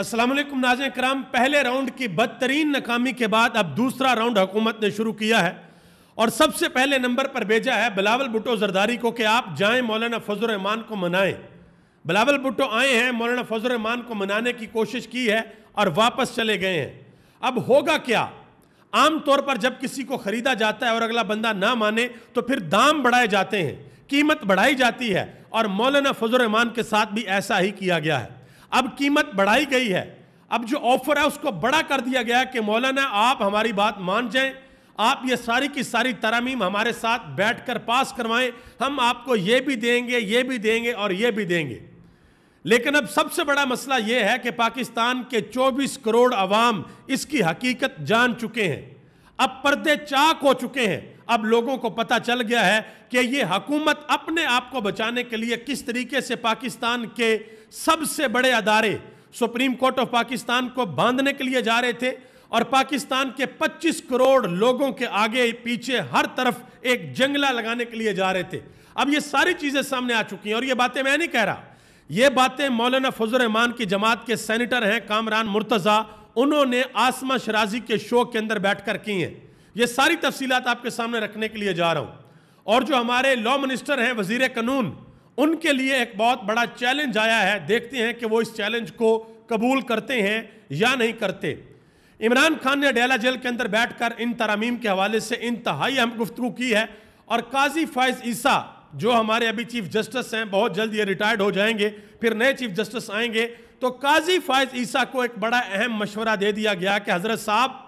असलम नाज कराम पहले राउंड की बदतरीन नाकामी के बाद अब दूसरा राउंड हुकूमत ने शुरू किया है और सबसे पहले नंबर पर भेजा है बिलावल भुटो जरदारी को कि आप जाएं मौलाना रमान को मनाएं बिलावल भुटो आए हैं मौलाना फजलरहमान को मनाने की कोशिश की है और वापस चले गए हैं अब होगा क्या आम तौर पर जब किसी को खरीदा जाता है और अगला बंदा ना माने तो फिर दाम बढ़ाए जाते हैं कीमत बढ़ाई जाती है और मौलाना रमान के साथ भी ऐसा ही किया गया है अब कीमत बढ़ाई गई है अब जो ऑफर है उसको बड़ा कर दिया गया कि मौलाना आप हमारी बात मान जाएं आप ये सारी की सारी तरामीम हमारे साथ बैठकर पास करवाएं हम आपको ये भी देंगे ये भी देंगे और ये भी देंगे लेकिन अब सबसे बड़ा मसला ये है कि पाकिस्तान के 24 करोड़ अवाम इसकी हकीकत जान चुके हैं अब पर्दे चाक हो चुके हैं अब लोगों को पता चल गया है कि ये हकूमत अपने आप को बचाने के लिए किस तरीके से पाकिस्तान के सबसे बड़े अदारे सुप्रीम कोर्ट ऑफ पाकिस्तान को बांधने के लिए जा रहे थे और पाकिस्तान के 25 करोड़ लोगों के आगे पीछे हर तरफ एक जंगला लगाने के लिए जा रहे थे अब ये सारी चीज़ें सामने आ चुकी हैं और ये बातें मैं नहीं कह रहा ये बातें मौलाना फजल रहमान की जमात के सेनेटर हैं कामरान मुर्तज़ा उन्होंने आसमा शराजी के शो के अंदर बैठकर की हैं ये सारी तफसीलात आपके सामने रखने के लिए जा रहा हूँ और जो हमारे लॉ मिनिस्टर हैं वजीर कानून उनके लिए एक बहुत बड़ा चैलेंज आया है देखते हैं कि वो इस चैलेंज को कबूल करते हैं या नहीं करते इमरान खान ने डेला जेल के अंदर बैठकर इन तरामीम के हवाले से इंतहाई हम गुफ्तु की है और काजी फैज़ ईसा जो हमारे अभी चीफ जस्टिस हैं बहुत जल्द ये रिटायर्ड हो जाएंगे फिर नए चीफ जस्टिस आएंगे तो काजी फैज़ ईसा को एक बड़ा अहम मशवरा दे दिया गया कि हज़रत साहब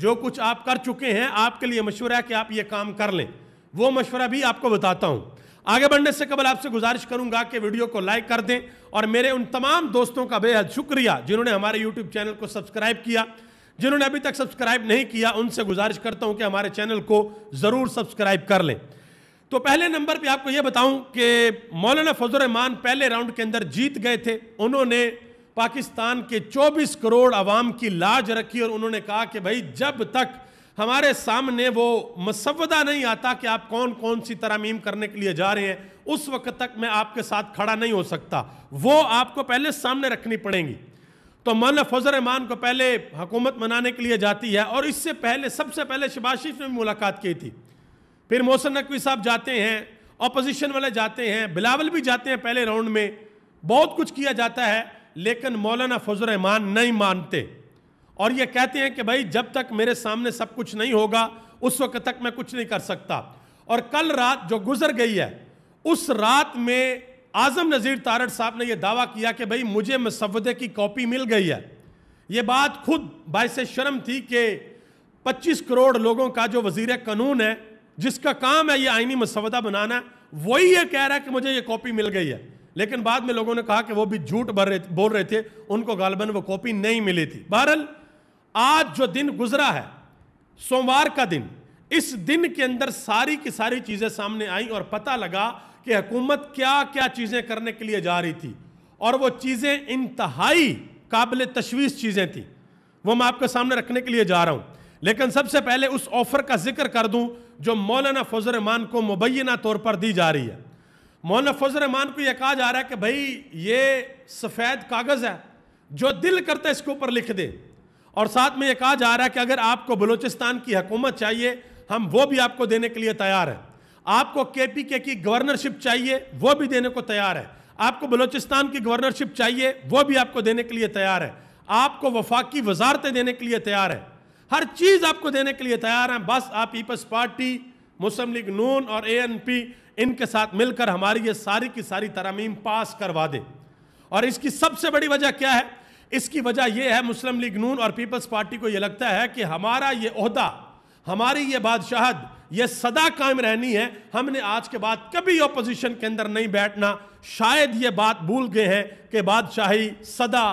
जो कुछ आप कर चुके हैं आपके लिए मशवरा है कि आप ये काम कर लें वो मशवरा भी आपको बताता हूँ आगे बढ़ने से कबल आपसे गुजारिश करूंगा कि वीडियो को लाइक कर दें और मेरे उन तमाम दोस्तों का बेहद शुक्रिया जिन्होंने हमारे यूट्यूब चैनल को सब्सक्राइब किया जिन्होंने अभी तक सब्सक्राइब नहीं किया उनसे गुजारिश करता हूं कि हमारे चैनल को ज़रूर सब्सक्राइब कर लें तो पहले नंबर पे आपको यह बताऊं कि मौलाना फजल रहमान पहले राउंड के अंदर जीत गए थे उन्होंने पाकिस्तान के 24 करोड़ आवाम की लाज रखी और उन्होंने कहा कि भाई जब तक हमारे सामने वो मसवदा नहीं आता कि आप कौन कौन सी तरामीम करने के लिए जा रहे हैं उस वक्त तक मैं आपके साथ खड़ा नहीं हो सकता वो आपको पहले सामने रखनी पड़ेंगी तो मौलाना फजल रहमान को पहले हुकूमत मनाने के लिए जाती है और इससे पहले सबसे पहले शबाशिफ ने भी मुलाकात की थी फिर मोहसन नकवी साहब जाते हैं अपोजिशन वाले जाते हैं बिलावल भी जाते हैं पहले राउंड में बहुत कुछ किया जाता है लेकिन मौलाना फजल रहमान नहीं मानते और ये कहते हैं कि भाई जब तक मेरे सामने सब कुछ नहीं होगा उस वक्त तक मैं कुछ नहीं कर सकता और कल रात जो गुजर गई है उस रात में आजम नज़ीर तारड़ साहब ने यह दावा किया कि भाई मुझे मसवदे की कॉपी मिल गई है ये बात खुद बायस शर्म थी कि 25 करोड़ लोगों का जो वजीर कानून है जिसका काम है ये आइनी मसवदा बनाना वही ये कह रहा है कि मुझे ये कॉपी मिल गई है लेकिन बाद में लोगों ने कहा कि वो भी झूठ भर रहे बोल रहे थे उनको गालबन वो कॉपी नहीं मिली थी बहरहाल आज जो दिन गुजरा है सोमवार का दिन इस दिन के अंदर सारी की सारी चीज़ें सामने आई और पता लगा कि हुकूमत क्या क्या चीज़ें करने के लिए जा रही थी और वो चीज़ें इंतहाई काबिल तशवीश चीज़ें थी वो मैं आपके सामने रखने के लिए जा रहा हूं लेकिन सबसे पहले उस ऑफ़र का जिक्र कर दूं जो मौलाना रहमान को मुबैना तौर पर दी जा रही है मौलाना फजल रहमान को यह कहा जा रहा है कि भाई ये सफ़ेद कागज़ है जो दिल करता है इसके ऊपर लिख दे और साथ में यह कहा जा रहा है कि अगर आपको बलूचिस्तान की हकूमत चाहिए हम वो भी आपको देने के लिए तैयार हैं आपको के पी के की गवर्नरशिप चाहिए वो भी देने को तैयार है आपको बलूचिस्तान की गवर्नरशिप चाहिए वो भी आपको देने के लिए तैयार है आपको वफाकी वजारतें देने के लिए तैयार है हर चीज़ आपको देने के लिए तैयार हैं बस आप Peoples Party Muslim League Noon और ए एन पी इनके साथ मिलकर हमारी ये सारी की सारी तरामीम पास करवा दे और इसकी सबसे बड़ी वजह क्या है इसकी वजह यह है मुस्लिम लीग नून और पीपल्स पार्टी को यह लगता है कि हमारा ये अहदा हमारी ये बादशाहत ये सदा कायम रहनी है हमने आज के बाद कभी अपोजिशन के अंदर नहीं बैठना शायद ये बात भूल गए हैं कि बादशाही सदा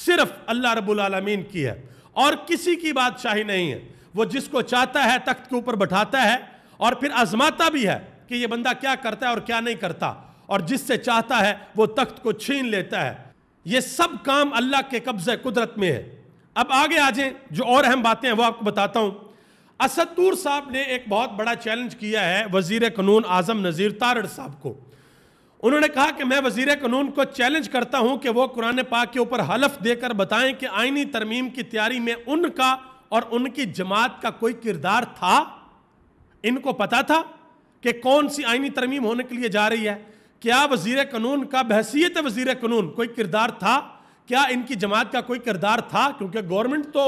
सिर्फ अल्लाह रब्बुल की है और किसी की बादशाही नहीं है वो जिसको चाहता है तख्त के ऊपर बैठाता है और फिर आजमाता भी है कि ये बंदा क्या करता है और क्या नहीं करता और जिससे चाहता है वो तख्त को छीन लेता है ये सब काम अल्लाह के कब्जे कुदरत में है अब आगे आ जाए जो और अहम बातें हैं वो आपको बताता हूँ असदूर साहब ने एक बहुत बड़ा चैलेंज किया है वजीर कानून आजम नज़ीर तारड़ साहब को उन्होंने कहा कि मैं वजीर कानून को चैलेंज करता हूं कि वो कुरान पाक के ऊपर हलफ देकर बताएं कि आईनी तरमीम की तैयारी में उनका और उनकी जमात का कोई किरदार था इनको पता था कि कौन सी आइनी तरमीम होने के लिए जा रही है क्या वजीर कानून का बहसीत वजीर कानून कोई किरदार था क्या इनकी जमात का कोई किरदार था क्योंकि गवर्नमेंट तो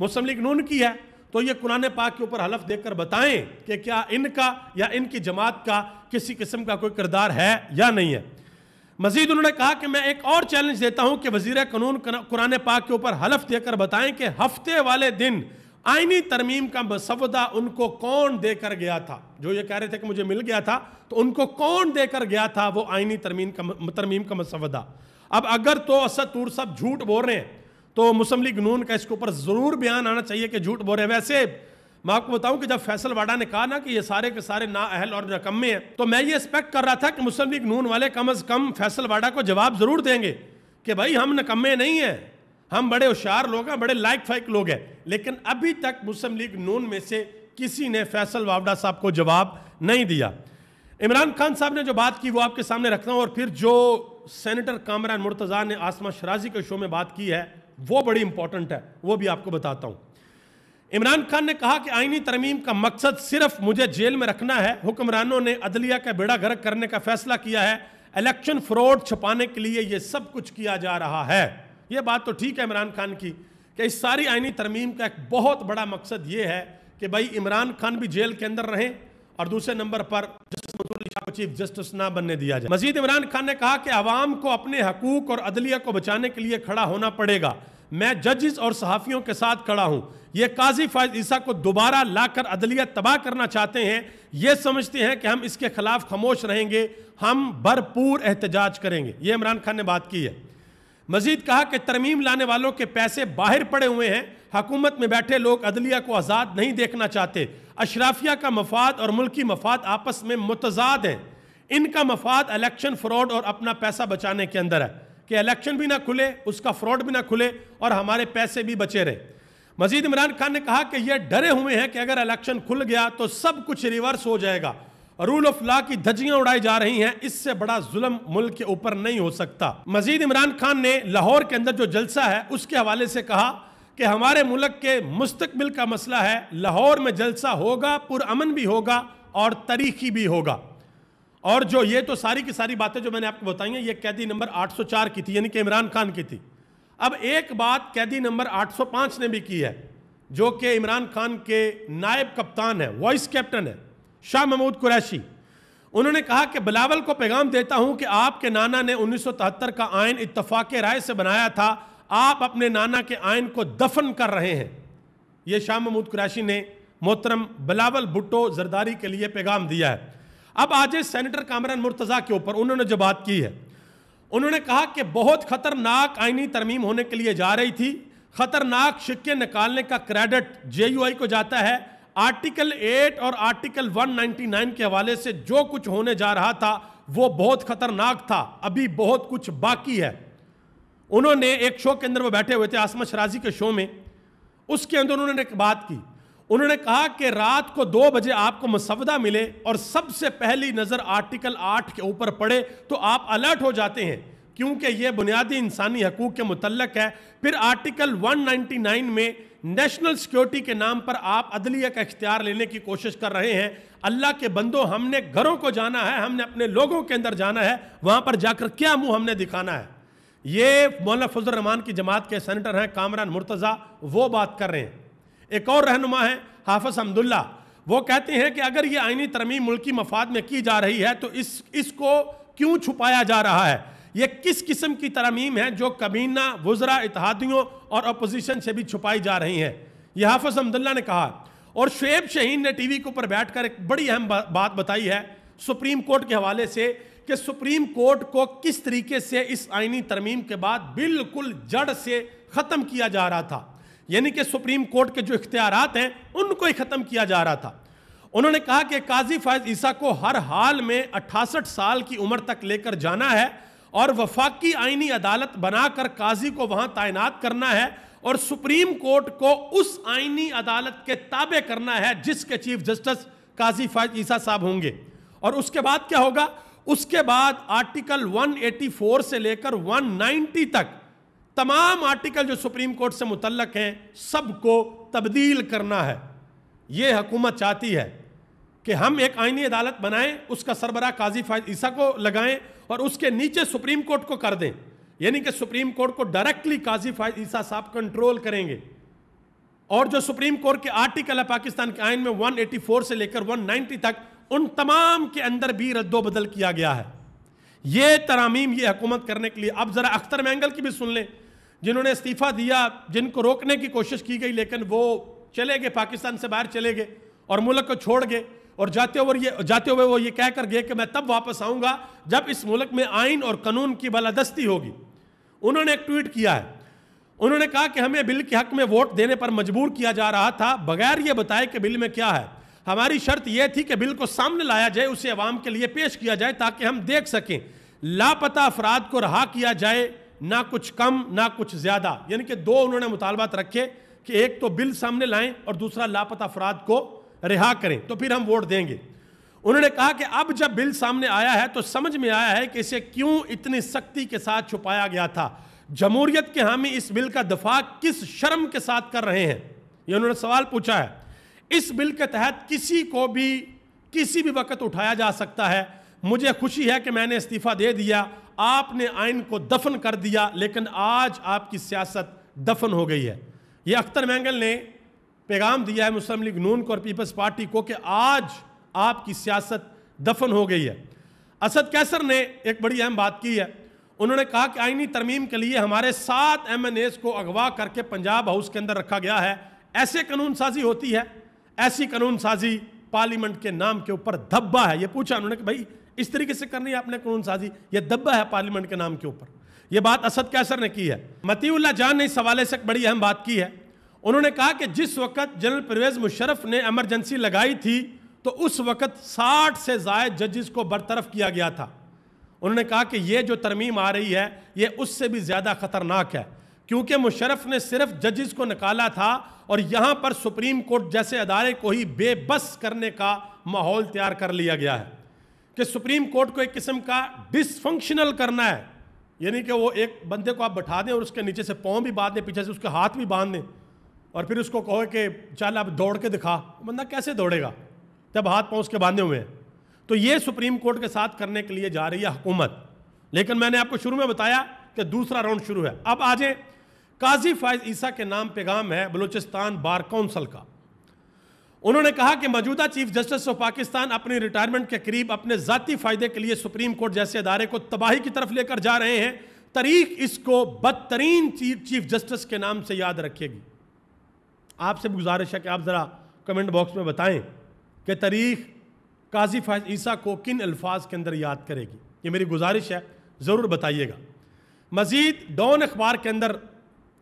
मुस्लिम लीग नून की है तो ये कुरान पाक के ऊपर हलफ देकर बताएं कि क्या इनका या इनकी जमात का किसी किस्म का कोई किरदार है या नहीं है मजीद उन्होंने कहा कि मैं एक और चैलेंज देता हूं कि वजीर कानून कुरान पाक के ऊपर हलफ देकर बताएं कि हफ्ते वाले दिन आइनी तरमीम का मसवदा उनको कौन देकर गया था जो ये कह रहे थे कि मुझे मिल गया था तो उनको कौन देकर गया था वो आइनी तरमीम का तरमीम का मसवदा अब अगर तो असद तूर सब झूठ बोल रहे हैं तो मुस्लिम लीग नून का इसके ऊपर ज़रूर बयान आना चाहिए कि झूठ बोल रहे हैं वैसे मैं आपको बताऊं कि जब फैसल वाडा ने कहा ना कि ये सारे के सारे ना अहल और नकम्मे हैं तो मैं ये एक्सपेक्ट कर रहा था कि मुस्लिम लीग नून वाले कम अज़ कम फैसल वाडा को जवाब ज़रूर देंगे कि भाई हम नकम्मे नहीं हैं हम बड़े होशियार लोग हैं बड़े लाइक फाइक लोग हैं लेकिन अभी तक मुस्लिम लीग नून में से किसी ने फैसल वावडा साहब को जवाब नहीं दिया इमरान खान साहब ने जो बात की वो आपके सामने रखता हूँ और फिर जो सेनेटर कामरान मुर्तज़ा ने आसमा शराजी के शो में बात की है वो बड़ी इंपॉर्टेंट है वो भी आपको बताता हूँ इमरान खान ने कहा कि आइनी तरमीम का मकसद सिर्फ मुझे जेल में रखना है हुक्मरानों ने अदलिया का बेड़ा गर्क करने का फैसला किया है इलेक्शन फ्रॉड छुपाने के लिए ये सब कुछ किया जा रहा है ये बात तो ठीक है इमरान खान की कि इस सारी आइनी तरमीम का एक बहुत बड़ा मकसद ये है कि भाई इमरान खान भी जेल के अंदर रहें और दूसरे नंबर पर चीफ जस्टिस ना बनने दिया जाए मजीद इमरान खान ने कहा कि आवाम को अपने हकूक और अदलिया को बचाने के लिए खड़ा होना पड़ेगा मैं जजेस और सहाफ़ियों के साथ खड़ा हूं ये काजी फायद ईसा को दोबारा लाकर अदलिया तबाह करना चाहते हैं ये समझते हैं कि हम इसके खिलाफ खामोश रहेंगे हम भरपूर एहतजाज करेंगे ये इमरान खान ने बात की है मजीद कहा कि तरमीम लाने वालों के पैसे बाहर पड़े हुए हैं हकूमत में बैठे लोग अदलिया को आज़ाद नहीं देखना चाहते अशराफिया का मफाद और मुल्की मफाद आपस में मुतजाद हैं इनका मफाद इलेक्शन फ्रॉड और अपना पैसा बचाने के अंदर है कि इलेक्शन भी ना खुले उसका फ्रॉड भी ना खुले और हमारे पैसे भी बचे रहे मजीद इमरान खान ने कहा कि यह डरे हुए हैं कि अगर इलेक्शन खुल गया तो सब कुछ रिवर्स हो जाएगा रूल ऑफ लॉ की धजियां उड़ाई जा रही हैं इससे बड़ा जुल्म मुल्क के ऊपर नहीं हो सकता मजीद इमरान खान ने लाहौर के अंदर जो जलसा है उसके हवाले से कहा कि हमारे मुल्क के मुस्तकबिल का मसला है लाहौर में जलसा होगा पुरअमन भी होगा और तारीखी भी होगा और जो ये तो सारी की सारी बातें जो मैंने आपको बताई हैं ये कैदी नंबर 804 की थी यानी कि इमरान खान की थी अब एक बात कैदी नंबर 805 ने भी की है जो कि इमरान खान के नायब कप्तान है वॉइस कैप्टन है शाह महमूद कुरैशी उन्होंने कहा कि बिलावल को पैगाम देता हूं कि आपके नाना ने तिहत्तर का आयन इतफाक राय से बनाया था आप अपने नाना के आयन को दफन कर रहे हैं यह शाह महमूद कुरैशी ने मोहतरम बिलावल भुट्टो जरदारी के लिए पैगाम दिया है अब आज सेनेटर कामरान मुर्तज़ा के ऊपर उन्होंने जो बात की है उन्होंने कहा कि बहुत ख़तरनाक आइनी तरमीम होने के लिए जा रही थी ख़तरनाक शिक्के निकालने का क्रेडिट जे को जाता है आर्टिकल 8 और आर्टिकल 199 के हवाले से जो कुछ होने जा रहा था वो बहुत खतरनाक था अभी बहुत कुछ बाकी है उन्होंने एक शो के अंदर वो बैठे हुए थे आसमा शराजी के शो में उसके अंदर उन्होंने एक बात की उन्होंने कहा कि रात को दो बजे आपको मसवदा मिले और सबसे पहली नज़र आर्टिकल आठ के ऊपर पड़े तो आप अलर्ट हो जाते हैं क्योंकि ये बुनियादी इंसानी हकूक़ के मुतलक है फिर आर्टिकल 199 में नेशनल सिक्योरिटी के नाम पर आप अदलिया का इख्तियार लेने की कोशिश कर रहे हैं अल्लाह के बंदों हमने घरों को जाना है हमने अपने लोगों के अंदर जाना है वहां पर जाकर क्या मुंह हमने दिखाना है ये मौलाना रहमान की जमात के सेनेटर हैं कामरान मुर्तज़ा वो बात कर रहे हैं एक और रहनुमा है हाफज हमदुल्ला वो कहते हैं कि अगर ये आइनी तरमीम मुल्की मफाद में की जा रही है तो इस इसको क्यों छुपाया जा रहा है ये किस किस्म की तरमीम है जो कबीना वजरा इतिहादियों और अपोजिशन से भी छुपाई जा रही है यह हाफज हमदुल्ला ने कहा और शुएब शहीन ने टीवी के ऊपर बैठकर एक बड़ी अहम बात बताई है सुप्रीम कोर्ट के हवाले से कि सुप्रीम कोर्ट को किस तरीके से इस आइनी तरमीम के बाद बिल्कुल जड़ से ख़त्म किया जा रहा था यानी कि सुप्रीम कोर्ट के जो इख्तियार हैं उनको ही ख़त्म किया जा रहा था उन्होंने कहा कि काजी फैज़ ईसा को हर हाल में अट्ठासठ साल की उम्र तक लेकर जाना है और वफाकी आइनी अदालत बनाकर काजी को वहां तैनात करना है और सुप्रीम कोर्ट को उस आइनी अदालत के ताबे करना है जिसके चीफ जस्टिस काजी ईसा साहब होंगे और उसके बाद क्या होगा उसके बाद आर्टिकल 184 से लेकर 190 तक तमाम आर्टिकल जो सुप्रीम कोर्ट से मुतलक हैं सबको तब्दील करना है ये हुकूमत चाहती है कि हम एक आइनी अदालत बनाएं उसका सरबरा काजी ईसा को लगाएं और उसके नीचे सुप्रीम कोर्ट को कर दें यानी कि सुप्रीम कोर्ट को डायरेक्टली काजी ईसा साहब कंट्रोल करेंगे और जो सुप्रीम कोर्ट के आर्टिकल है पाकिस्तान के आयन में 184 से लेकर 190 तक उन तमाम के अंदर भी रद्दोबदल किया गया है ये तरामीम ये हुकूमत करने के लिए अब ज़रा अख्तर मैंगल की भी सुन लें जिन्होंने इस्तीफ़ा दिया जिनको रोकने की कोशिश की गई लेकिन वो चले गए पाकिस्तान से बाहर चले गए और मुल्क को छोड़ गए और जाते हुए ये जाते हुए वो ये कह कर गए कि मैं तब वापस आऊँगा जब इस मुल्क में आइन और कानून की बलादस्ती होगी उन्होंने एक ट्वीट किया है उन्होंने कहा कि हमें बिल के हक में वोट देने पर मजबूर किया जा रहा था बगैर ये बताए कि बिल में क्या है हमारी शर्त यह थी कि बिल को सामने लाया जाए उसे अवाम के लिए पेश किया जाए ताकि हम देख सकें लापता अफराद को रहा किया जाए ना कुछ कम ना कुछ ज़्यादा यानी कि दो उन्होंने मुतालबात रखे कि एक तो बिल सामने लाएं और दूसरा लापता अफराद को रिहा करें तो फिर हम वोट देंगे उन्होंने कहा कि अब जब बिल सामने आया है तो समझ में आया है कि इसे क्यों इतनी सख्ती के साथ छुपाया गया था जमहूरियत के हामी इस बिल का दफा किस शर्म के साथ कर रहे हैं ये उन्होंने सवाल पूछा है इस बिल के तहत किसी को भी किसी भी वक्त उठाया जा सकता है मुझे खुशी है कि मैंने इस्तीफा दे दिया आपने आइन को दफन कर दिया लेकिन आज आपकी सियासत दफन हो गई है ये अख्तर मैंगल ने पैगाम दिया है मुस्लिम लीग नून को और पीपल्स पार्टी को कि आज आपकी सियासत दफन हो गई है असद कैसर ने एक बड़ी अहम बात की है उन्होंने कहा कि आइनी तरमीम के लिए हमारे सात एम एन एस को अगवा करके पंजाब हाउस के अंदर रखा गया है ऐसे कानून साजी होती है ऐसी कानून साजी पार्लियामेंट के नाम के ऊपर धब्बा है ये पूछा उन्होंने कि भाई इस तरीके से करनी है आपने कानून साजी ये धब्बा है पार्लियामेंट के नाम के ऊपर यह बात असद कैसर ने की है मतीउल्ला जान ने इस हवाले से एक बड़ी अहम बात की है उन्होंने कहा कि जिस वक्त जनरल परवेज़ मुशरफ ने एमरजेंसी लगाई थी तो उस वक्त 60 से जायद जजेस को बरतरफ किया गया था उन्होंने कहा कि ये जो तरमीम आ रही है ये उससे भी ज़्यादा ख़तरनाक है क्योंकि मुशरफ ने सिर्फ जजेस को निकाला था और यहाँ पर सुप्रीम कोर्ट जैसे अदारे को ही बेबस करने का माहौल तैयार कर लिया गया है कि सुप्रीम कोर्ट को एक किस्म का डिसफंक्शनल करना है यानी कि वो एक बंदे को आप बैठा दें और उसके नीचे से पाँव भी बांध दें पीछे से उसके हाथ भी बांध दें और फिर उसको कहो कि चल अब दौड़ के दिखा बंदा कैसे दौड़ेगा जब हाथ पाँव उसके बांधे हुए हैं तो ये सुप्रीम कोर्ट के साथ करने के लिए जा रही है हुकूमत लेकिन मैंने आपको शुरू में बताया कि दूसरा राउंड शुरू है अब आज काजी फायज ईसा के नाम पैगाम है बलूचिस्तान बार काउंसिल का उन्होंने कहा कि मौजूदा चीफ जस्टिस ऑफ पाकिस्तान अपनी रिटायरमेंट के करीब अपने ज़ाती फ़ायदे के लिए सुप्रीम कोर्ट जैसे अदारे को तबाही की तरफ लेकर जा रहे हैं तारीख इसको बदतरीन चीफ जस्टिस के नाम से याद रखेगी आपसे गुजारिश है कि आप ज़रा कमेंट बॉक्स में बताएं कि तारीख काजी फैज ईसा को किन अल्फाज के अंदर याद करेगी ये मेरी गुजारिश है ज़रूर बताइएगा मज़ीद डॉन अखबार के अंदर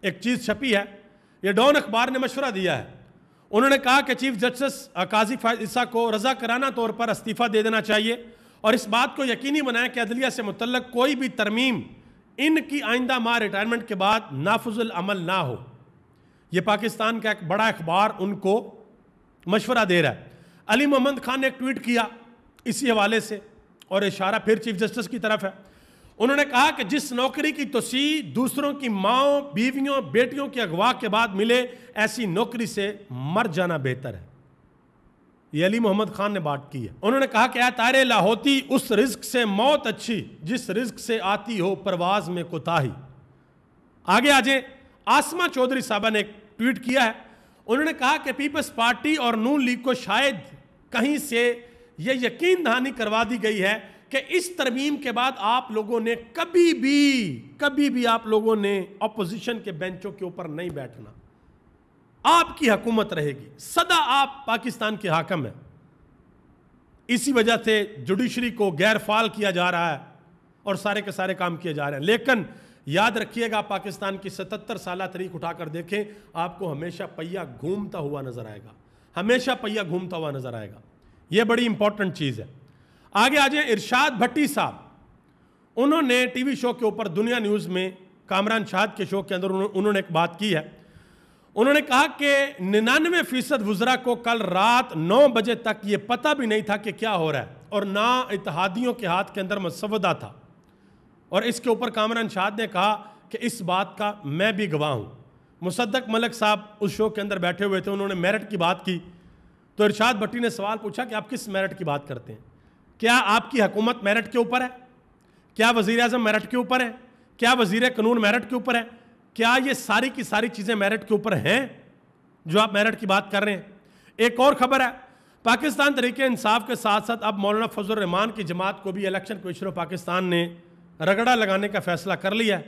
एक चीज़ छपी है ये डॉन अखबार ने मशवरा दिया है उन्होंने कहा कि चीफ जस्टिस काजी फैज ईसा को रजा कराना तौर पर इस्तीफ़ा दे देना चाहिए और इस बात को यकीनी बनाएं कि अदलिया से मुतल कोई भी तरमीम इनकी आइंदा माह रिटायरमेंट के बाद नाफुजल अमल ना हो ये पाकिस्तान का एक बड़ा अखबार उनको मशवरा दे रहा है अली मोहम्मद खान ने एक ट्वीट किया इसी हवाले से और इशारा फिर चीफ जस्टिस की तरफ है उन्होंने कहा कि जिस नौकरी की तोसी दूसरों की माओ बीवियों बेटियों के अगवा के बाद मिले ऐसी नौकरी से मर जाना बेहतर है ये अली मोहम्मद खान ने बात की है उन्होंने कहा कि तारे लाहौती उस रिस्क से मौत अच्छी जिस रिस्क से आती हो परवाज में कोताही आगे आजे आसमा चौधरी साहबा ने एक ट्वीट किया है उन्होंने कहा कि पीपल्स पार्टी और नून लीग को शायद कहीं से ये यकीन दहानी करवा दी गई है कि इस तरमीम के बाद आप लोगों ने कभी भी कभी भी आप लोगों ने अपोजिशन के बेंचों के ऊपर नहीं बैठना आपकी हकूमत रहेगी सदा आप पाकिस्तान के हाकम हैं इसी वजह से जुडिशरी को गैर फाल किया जा रहा है और सारे के सारे काम किए जा रहे हैं लेकिन याद रखिएगा पाकिस्तान की 77 साल तरीक उठाकर देखें आपको हमेशा पहिया घूमता हुआ नजर आएगा हमेशा पहिया घूमता हुआ नजर आएगा यह बड़ी इंपॉर्टेंट चीज़ है आगे आ जाए इरशाद भट्टी साहब उन्होंने टीवी शो के ऊपर दुनिया न्यूज़ में कामरान शाद के शो के अंदर उन्होंने एक बात की है उन्होंने कहा कि निन्यानवे फीसद वजरा को कल रात नौ बजे तक ये पता भी नहीं था कि क्या हो रहा है और ना इतिहादियों के हाथ के अंदर मसवदा था और इसके ऊपर कामरान शाद ने कहा कि इस बात का मैं भी गवाह हूँ मुसद्दक मलिक साहब उस शो के अंदर बैठे हुए थे उन्होंने मेरिट की बात की तो इरशाद भट्टी ने सवाल पूछा कि आप किस मेरिट की बात करते हैं क्या आपकी हुकूमत मेरिट के ऊपर है क्या वजीर अजम मेरिट के ऊपर है क्या वजीर कानून मेरिट के ऊपर है क्या ये सारी की सारी चीज़ें मेरिट के ऊपर हैं जो आप मेरिट की बात कर रहे हैं एक और खबर है पाकिस्तान तरीके इंसाफ के साथ साथ अब मौलाना फजल रहमान की जमात को भी इलेक्शन कमिश्नर ऑफ पाकिस्तान ने रगड़ा लगाने का फैसला कर लिया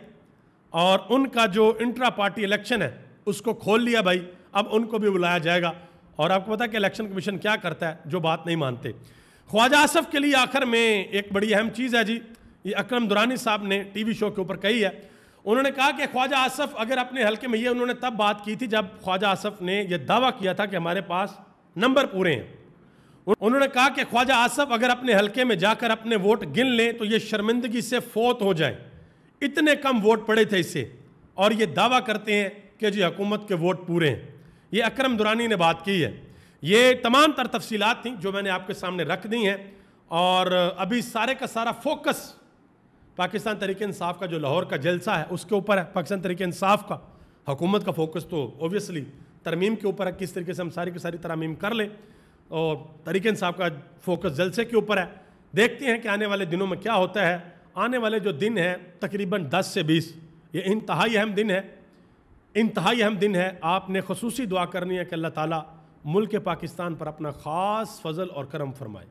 और उनका जो इंट्रा पार्टी इलेक्शन है उसको खोल लिया भाई अब उनको भी बुलाया जाएगा और आपको पता है कि इलेक्शन कमीशन क्या करता है जो बात नहीं मानते ख्वाजा आसफ के लिए आखिर में एक बड़ी अहम चीज़ है जी ये अक्रम दुरानी साहब ने टीवी शो के ऊपर कही है उन्होंने कहा कि ख्वाजा आसफ अगर अपने हल्के में ये उन्होंने तब बात की थी जब ख्वाजा आसफ ने यह दावा किया था कि हमारे पास नंबर पूरे हैं उन्होंने कहा कि ख्वाजा आसफ अगर अपने हलके में जाकर अपने वोट गिन लें तो ये शर्मिंदगी से फोत हो जाए इतने कम वोट पड़े थे इसे और ये दावा करते हैं कि जी हकूमत के वोट पूरे हैं ये अक्रम दुरानी ने बात की है ये तमाम तर तफसीलात थी जो मैंने आपके सामने रख दी हैं और अभी सारे का सारा फोकस पाकिस्तान तरीके इंसाफ का जो लाहौर का जलसा है उसके ऊपर है पाकिस्तान तरीके इंसाफ का हुकूमत का फोकस तो ओबियसली तरमीम के ऊपर है किस तरीके से हम सारी की सारी तरामीम कर लें और तरीकन साहब का फोकस जलसे के ऊपर है देखते हैं कि आने वाले दिनों में क्या होता है आने वाले जो दिन हैं तकरीबन 10 से 20 ये इंतहाई अहम दिन है इंतहाई अहम दिन है आपने खसूस दुआ करनी है कि अल्लाह ताला मुल्क पाकिस्तान पर अपना ख़ास फजल और करम फरमाए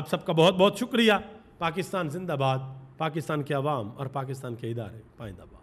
आप सबका बहुत बहुत शुक्रिया पाकिस्तान जिंदाबाद पाकिस्तान के अवाम और पाकिस्तान के इदारे पाइंदाबाद